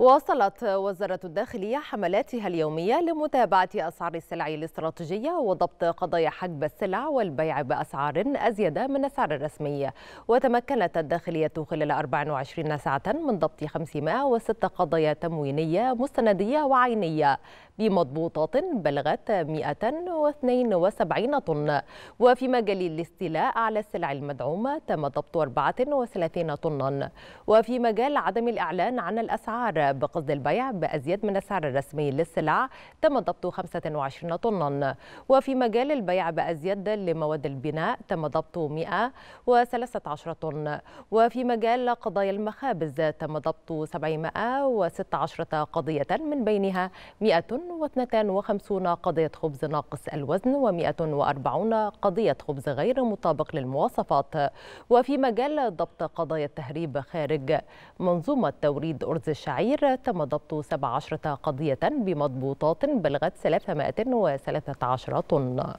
واصلت وزارة الداخلية حملاتها اليومية لمتابعة أسعار السلع الاستراتيجية وضبط قضايا حجب السلع والبيع بأسعار أزيد من السعر الرسمي وتمكنت الداخلية خلال 24 ساعة من ضبط 506 قضايا تموينية مستندية وعينية بمضبوطات بلغت 172 طن وفي مجال الاستيلاء على السلع المدعومة تم ضبط 34 طنا وفي مجال عدم الإعلان عن الأسعار بقصد البيع بأزيد من السعر الرسمي للسلع تم ضبط 25 طنا وفي مجال البيع بأزيد لمواد البناء تم ضبط 113 طن وفي مجال قضايا المخابز تم ضبط 716 قضية من بينها 100 252 قضية خبز ناقص الوزن و140 قضية خبز غير مطابق للمواصفات وفي مجال ضبط قضايا التهريب خارج منظومة توريد أرز الشعير تم ضبط 17 قضية بمضبوطات بلغت 313 طن